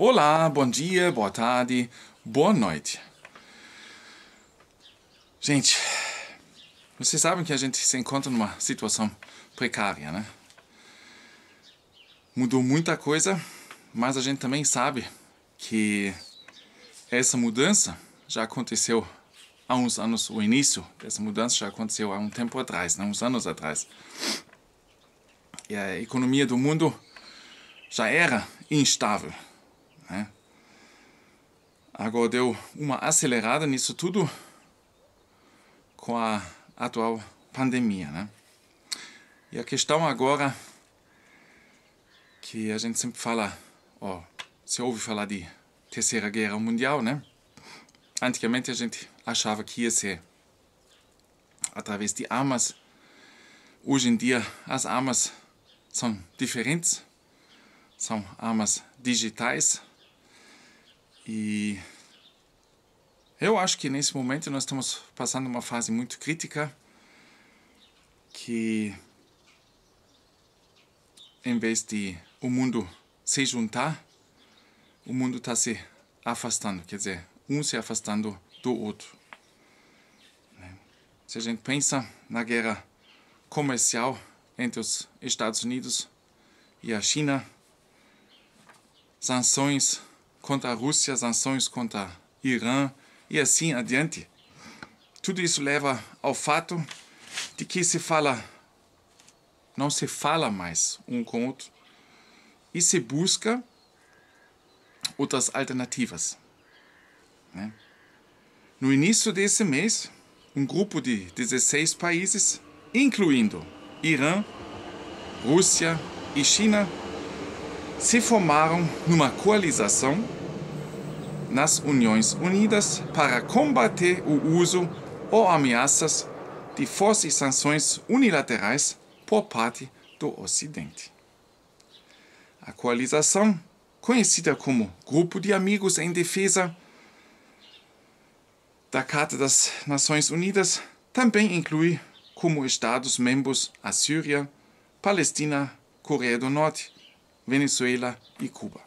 Olá, bom dia, boa tarde, boa noite. Gente, vocês sabem que a gente se encontra numa situação precária, né? Mudou muita coisa, mas a gente também sabe que essa mudança já aconteceu há uns anos, o início dessa mudança já aconteceu há um tempo atrás, né? uns anos atrás. E a economia do mundo já era instável né? Agora deu uma acelerada nisso tudo com a atual pandemia. Né? E a questão agora que a gente sempre fala, ó, você ouve falar de Terceira Guerra Mundial, né? Antigamente a gente achava que ia ser através de armas. Hoje em dia as armas são diferentes, são armas digitais e eu acho que nesse momento nós estamos passando uma fase muito crítica que em vez de o mundo se juntar, o mundo está se afastando, quer dizer, um se afastando do outro. Né? Se a gente pensa na guerra comercial entre os Estados Unidos e a China, sanções contra a Rússia, sanções contra Irã e assim adiante. Tudo isso leva ao fato de que se fala, não se fala mais um com o outro e se busca outras alternativas. Né? No início desse mês, um grupo de 16 países, incluindo Irã, Rússia e China, se formaram numa coalização nas Uniões Unidas para combater o uso ou ameaças de força e sanções unilaterais por parte do Ocidente. A coalização, conhecida como Grupo de Amigos em Defesa da Carta das Nações Unidas, também inclui como Estados-membros a Síria, Palestina, Coreia do Norte, Venezuela e Cuba.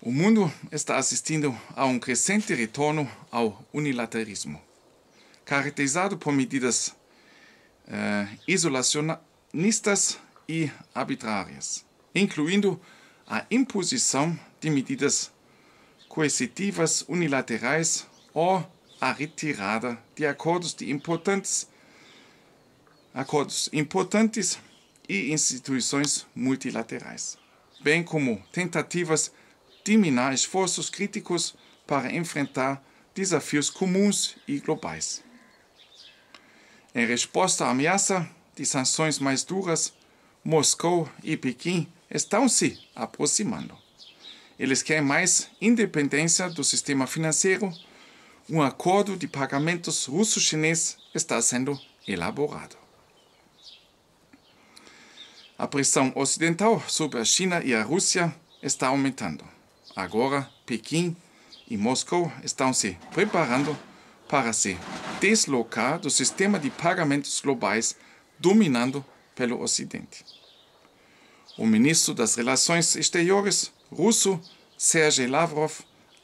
O mundo está assistindo a um crescente retorno ao unilateralismo, caracterizado por medidas uh, isolacionistas e arbitrárias, incluindo a imposição de medidas coercitivas unilaterais ou a retirada de acordos de importantes acordos importantes e instituições multilaterais, bem como tentativas de minar esforços críticos para enfrentar desafios comuns e globais. Em resposta à ameaça de sanções mais duras, Moscou e Pequim estão se aproximando. Eles querem mais independência do sistema financeiro. Um acordo de pagamentos russo-chinês está sendo elaborado. A pressão ocidental sobre a China e a Rússia está aumentando. Agora, Pequim e Moscou estão se preparando para se deslocar do sistema de pagamentos globais dominado pelo Ocidente. O ministro das Relações Exteriores russo, Sergei Lavrov,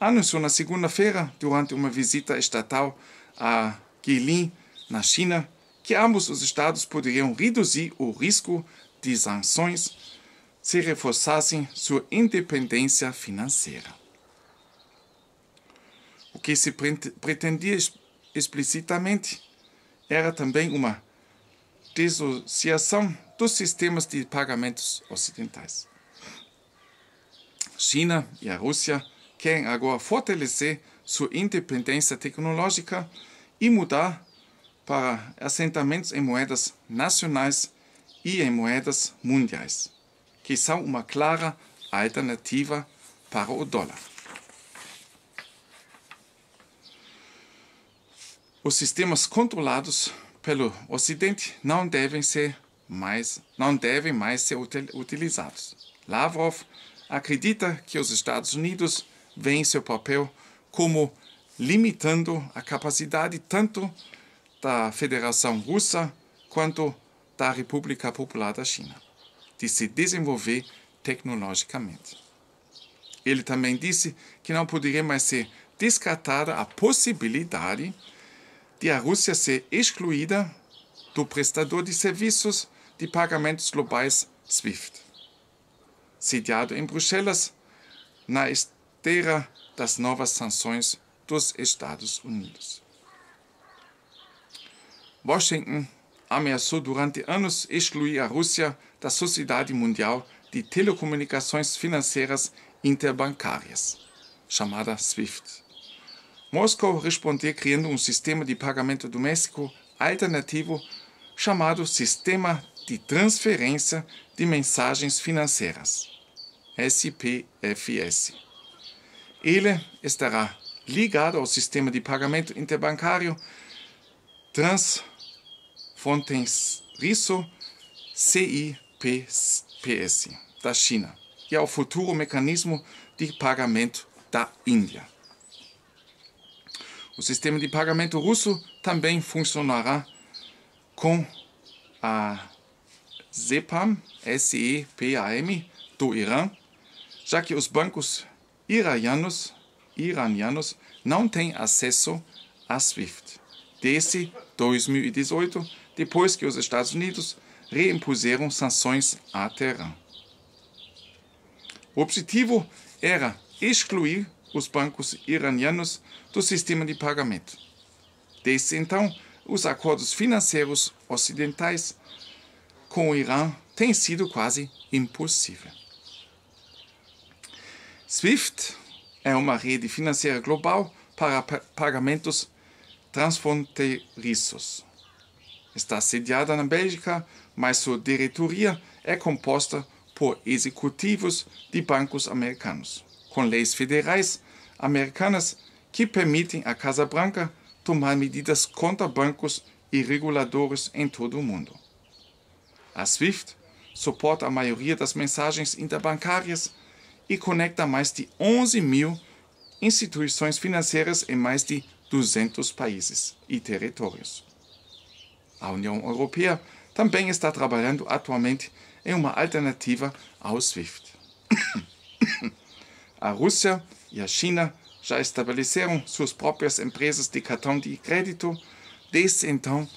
anunciou na segunda-feira, durante uma visita estatal a Guilin, na China, que ambos os estados poderiam reduzir o risco de sanções se reforçassem sua independência financeira. O que se pretendia explicitamente era também uma dissociação dos sistemas de pagamentos ocidentais. China e a Rússia querem agora fortalecer sua independência tecnológica e mudar para assentamentos em moedas nacionais e em moedas mundiais, que são uma clara alternativa para o dólar. Os sistemas controlados pelo Ocidente não devem ser mais não devem mais ser utilizados. Lavrov acredita que os Estados Unidos veem seu papel como limitando a capacidade tanto da Federação Russa quanto da República Popular da China, de se desenvolver tecnologicamente. Ele também disse que não poderia mais ser descartada a possibilidade de a Rússia ser excluída do prestador de serviços de pagamentos globais SWIFT, sediado em Bruxelas, na esteira das novas sanções dos Estados Unidos. Washington ameaçou durante anos excluir a Rússia da Sociedade Mundial de Telecomunicações Financeiras Interbancárias, chamada SWIFT. Moscou respondeu criando um sistema de pagamento doméstico alternativo chamado Sistema de Transferência de Mensagens Financeiras, SPFS. Ele estará ligado ao sistema de pagamento interbancário trans Fontes Riso CIPS da China e ao é futuro mecanismo de pagamento da Índia. O sistema de pagamento russo também funcionará com a ZEPAM, SEPAM do Irã, já que os bancos iranianos, iranianos não têm acesso à SWIFT. Desde 2018, depois que os Estados Unidos reimpuseram sanções à Terra. O objetivo era excluir os bancos iranianos do sistema de pagamento. Desde então, os acordos financeiros ocidentais com o Irã têm sido quase impossíveis. SWIFT é uma rede financeira global para pagamentos transfronteiriços está sediada na Bélgica, mas sua diretoria é composta por executivos de bancos americanos, com leis federais americanas que permitem à Casa Branca tomar medidas contra bancos e reguladores em todo o mundo. A SWIFT suporta a maioria das mensagens interbancárias e conecta mais de 11 mil instituições financeiras em mais de 200 países e territórios. A União Europeia também está trabalhando atualmente em uma alternativa ao SWIFT. A Rússia e a China já estabeleceram suas próprias empresas de cartão de crédito. Desde então,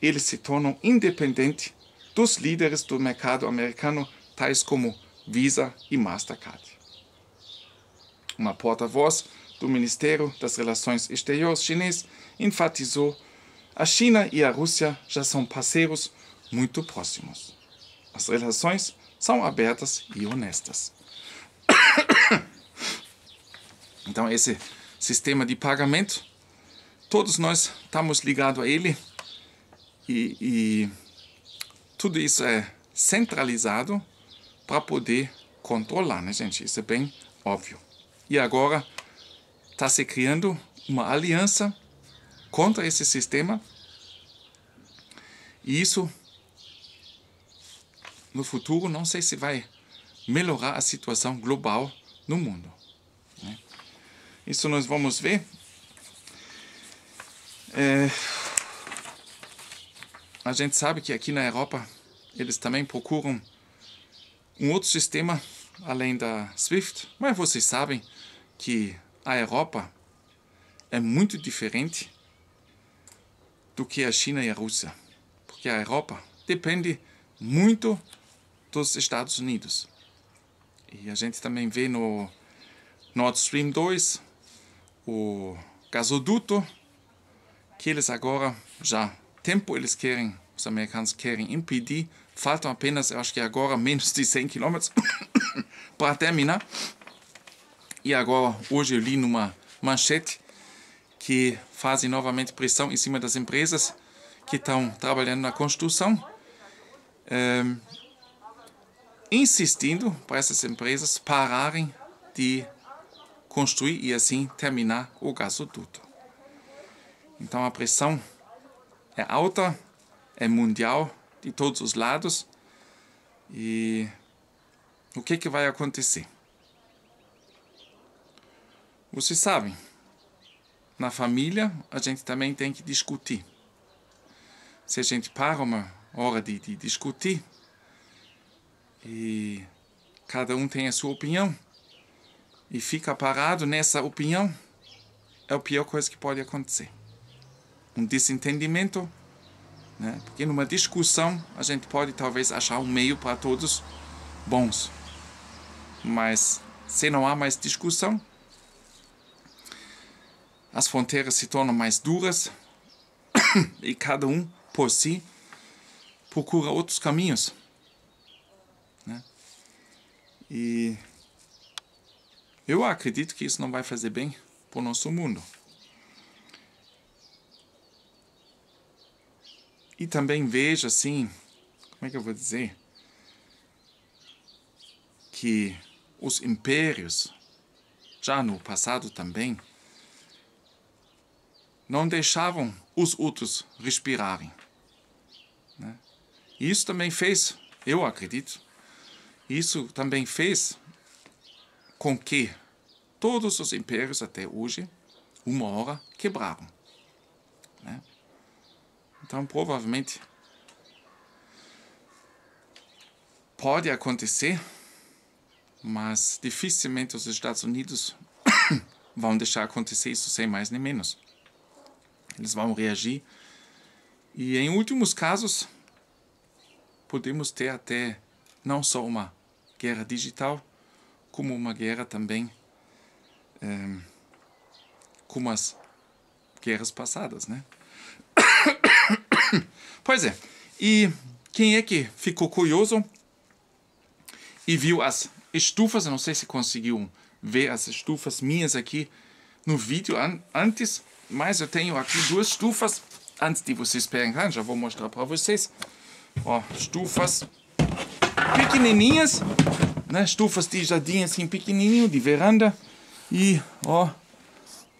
eles se tornam independentes dos líderes do mercado americano, tais como Visa e Mastercard. Uma porta-voz do Ministério das Relações Exteriores chinês enfatizou a China e a Rússia já são parceiros muito próximos. As relações são abertas e honestas. Então, esse sistema de pagamento, todos nós estamos ligados a ele e, e tudo isso é centralizado para poder controlar, né, gente? Isso é bem óbvio. E agora está se criando uma aliança contra esse sistema. E isso, no futuro, não sei se vai melhorar a situação global no mundo. Né? Isso nós vamos ver. É, a gente sabe que aqui na Europa eles também procuram um outro sistema além da SWIFT, mas vocês sabem que a Europa é muito diferente do que a China e a Rússia, porque a Europa depende muito dos Estados Unidos. E a gente também vê no Nord Stream 2 o gasoduto que eles agora já tempo eles querem, os americanos querem impedir. Faltam apenas, eu acho que agora menos de 100 quilômetros para terminar. E agora hoje eu li numa manchete que fazem novamente pressão em cima das empresas que estão trabalhando na construção, é, insistindo para essas empresas pararem de construir e assim terminar o gasoduto. Então a pressão é alta, é mundial, de todos os lados. E o que, é que vai acontecer? Vocês sabem, na família, a gente também tem que discutir. Se a gente para uma hora de, de discutir e cada um tem a sua opinião e fica parado nessa opinião, é a pior coisa que pode acontecer. Um desentendimento, né? porque numa discussão a gente pode talvez achar um meio para todos bons, mas se não há mais discussão, as fronteiras se tornam mais duras e cada um por si procura outros caminhos. Né? E eu acredito que isso não vai fazer bem para o nosso mundo. E também vejo assim, como é que eu vou dizer? Que os impérios, já no passado também, não deixavam os outros respirarem. Né? isso também fez, eu acredito, isso também fez com que todos os impérios até hoje, uma hora, quebraram. Né? Então, provavelmente, pode acontecer, mas dificilmente os Estados Unidos vão deixar acontecer isso sem mais nem menos eles vão reagir. E em últimos casos, podemos ter até não só uma guerra digital, como uma guerra também é, como as guerras passadas, né? pois é. E quem é que ficou curioso e viu as estufas, eu não sei se conseguiu ver as estufas minhas aqui no vídeo an antes, mas eu tenho aqui duas estufas. Antes de vocês pegarem, já vou mostrar para vocês. Ó, estufas pequenininhas, né? Estufas de jardim assim pequenininho, de veranda. E, ó,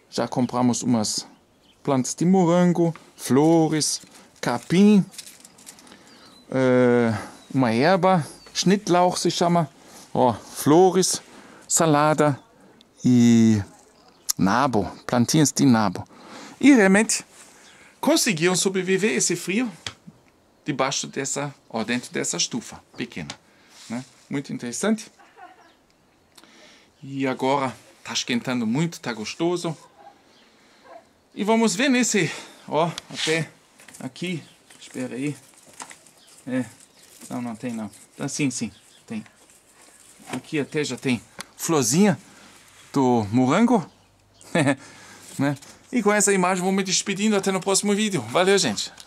já compramos umas plantas de morango, flores, capim, uh, uma erva, Schnittlauch se chama, ó, flores, salada e nabo, plantinhas de nabo. E realmente conseguiram sobreviver esse frio debaixo dessa, ou dentro dessa estufa pequena. Né? Muito interessante. E agora está esquentando muito, está gostoso. E vamos ver nesse, ó, até aqui, espera aí. É, não, não tem não. Ah, sim, sim, tem. Aqui até já tem florzinha do morango, né? E com essa imagem vou me despedindo. Até no próximo vídeo. Valeu, gente!